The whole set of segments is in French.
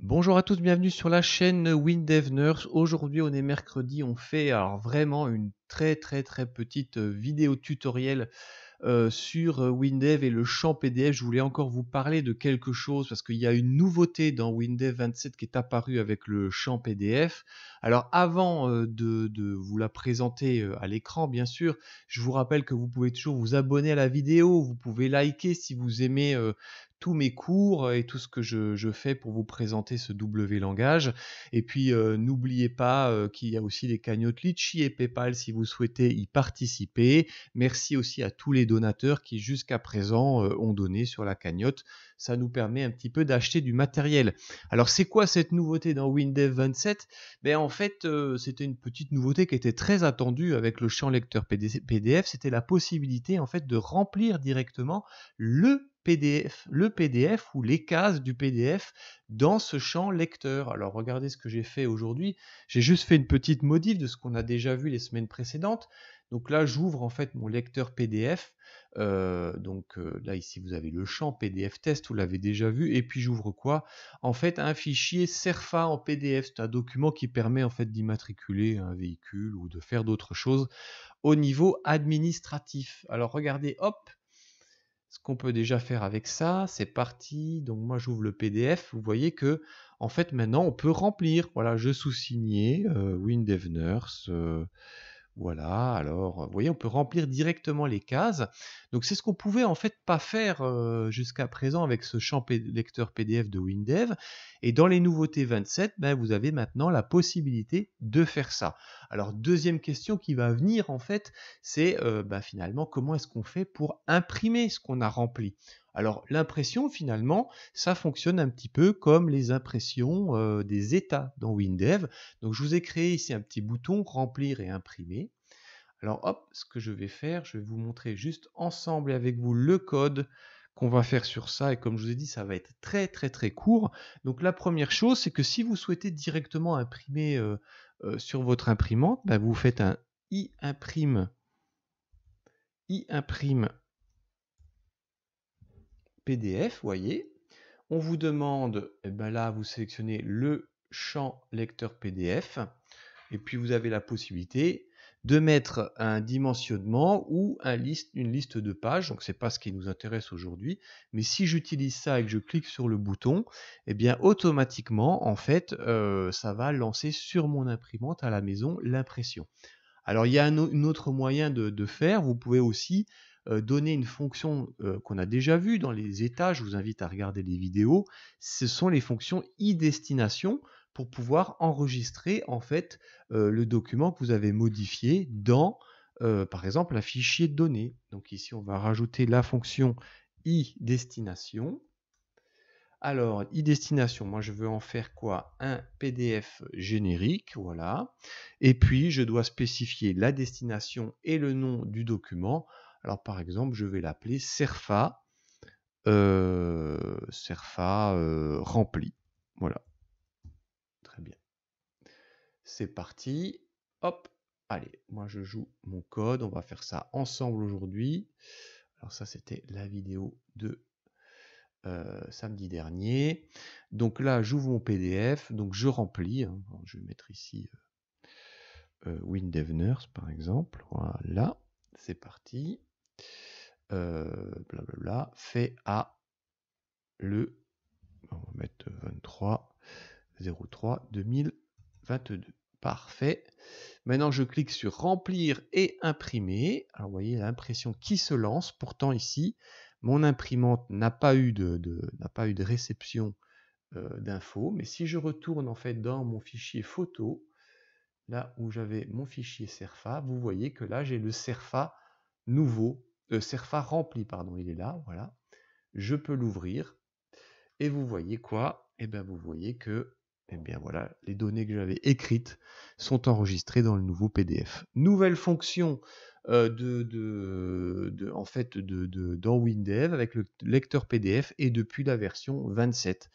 Bonjour à tous, bienvenue sur la chaîne Nurse. Aujourd'hui, on est mercredi, on fait vraiment une très très très petite euh, vidéo tutoriel euh, sur euh, WinDev et le champ PDF. Je voulais encore vous parler de quelque chose parce qu'il y a une nouveauté dans WinDev 27 qui est apparue avec le champ PDF. Alors avant de, vous la présenter à l'écran, bien sûr, je vous rappelle que vous pouvez toujours vous abonner à la vidéo, vous pouvez liker si vous aimez tous mes cours et tout ce que je, fais pour vous présenter ce W langage. Et puis n'oubliez pas qu'il y a aussi les cagnottes Litchi et PayPal si vous vous souhaitez y participer. Merci aussi à tous les donateurs qui jusqu'à présent euh, ont donné sur la cagnotte. Ça nous permet un petit peu d'acheter du matériel. Alors c'est quoi cette nouveauté dans WinDev 27 Mais ben, En fait, euh, c'était une petite nouveauté qui était très attendue avec le champ lecteur PDF. C'était la possibilité en fait de remplir directement le PDF, le PDF ou les cases du PDF dans ce champ lecteur. Alors regardez ce que j'ai fait aujourd'hui. J'ai juste fait une petite modif de ce qu'on a déjà vu les semaines précédentes. Donc là, j'ouvre en fait mon lecteur PDF. Euh, donc euh, là, ici, vous avez le champ PDF test, vous l'avez déjà vu. Et puis j'ouvre quoi En fait, un fichier SERFA en PDF. C'est un document qui permet en fait d'immatriculer un véhicule ou de faire d'autres choses au niveau administratif. Alors regardez, hop, ce qu'on peut déjà faire avec ça, c'est parti. Donc moi j'ouvre le PDF, vous voyez que en fait maintenant on peut remplir. Voilà, je sous-signais euh, euh voilà, alors, vous voyez, on peut remplir directement les cases. Donc c'est ce qu'on pouvait en fait pas faire euh, jusqu'à présent avec ce champ lecteur PDF de WinDev. Et dans les nouveautés 27, ben, vous avez maintenant la possibilité de faire ça. Alors deuxième question qui va venir en fait, c'est euh, ben, finalement comment est-ce qu'on fait pour imprimer ce qu'on a rempli alors l'impression finalement, ça fonctionne un petit peu comme les impressions euh, des états dans WinDev. Donc je vous ai créé ici un petit bouton remplir et imprimer. Alors hop, ce que je vais faire, je vais vous montrer juste ensemble et avec vous le code qu'on va faire sur ça. Et comme je vous ai dit, ça va être très très très court. Donc la première chose, c'est que si vous souhaitez directement imprimer euh, euh, sur votre imprimante, bah, vous faites un i imprime i imprime PDF, voyez. On vous demande, et eh ben là, vous sélectionnez le champ lecteur PDF, et puis vous avez la possibilité de mettre un dimensionnement ou un une liste de pages. Donc c'est pas ce qui nous intéresse aujourd'hui, mais si j'utilise ça et que je clique sur le bouton, eh bien automatiquement en fait euh, ça va lancer sur mon imprimante à la maison l'impression. Alors il y a un, autre moyen de faire. Vous pouvez aussi euh, donner une fonction euh, qu'on a déjà vue dans les états, je vous invite à regarder les vidéos, ce sont les fonctions IDestination, destination pour pouvoir enregistrer en fait euh, le document que vous avez modifié dans par exemple un fichier de données. Donc ici on va rajouter la fonction IDestination, destination Alors, IDestination, destination moi je veux en faire quoi Un PDF générique, voilà. Et puis je dois spécifier la destination et le nom du document alors par exemple, je vais l'appeler Serfa, euh, Serfa euh, rempli. Voilà. Très bien. C'est parti. Hop. Allez, moi je joue mon code. On va faire ça ensemble aujourd'hui. Alors ça, c'était la vidéo de euh, samedi dernier. Donc là, j'ouvre mon PDF. Donc je remplis. Hein. Je vais mettre ici euh, par exemple. Voilà c'est parti. blablabla. Euh, fait à le. On va mettre 23 03 2022. Parfait. Maintenant, je clique sur remplir et imprimer. Alors, vous voyez l'impression qui se lance. Pourtant, ici, mon imprimante n'a pas eu de, n'a pas eu de réception euh, d'infos. Mais si je retourne en fait dans mon fichier photo, là où j'avais mon fichier Serfa, vous voyez que là, j'ai le Serfa nouveau, euh, Serfa rempli, pardon, il est là, voilà. Je peux l'ouvrir. Et vous voyez quoi Eh bien, vous voyez que eh bien voilà, les données que j'avais écrites sont enregistrées dans le nouveau PDF. Nouvelle fonction euh, en fait, de, dans WinDev avec le lecteur PDF et depuis la version 27.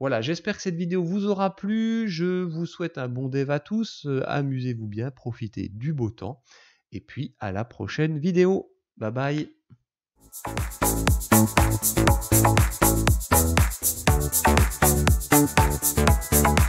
Voilà, j'espère que cette vidéo vous aura plu. Je vous souhaite un bon dev à tous. Euh, amusez-vous bien, profitez du beau temps. Et puis à la prochaine vidéo. Bye bye.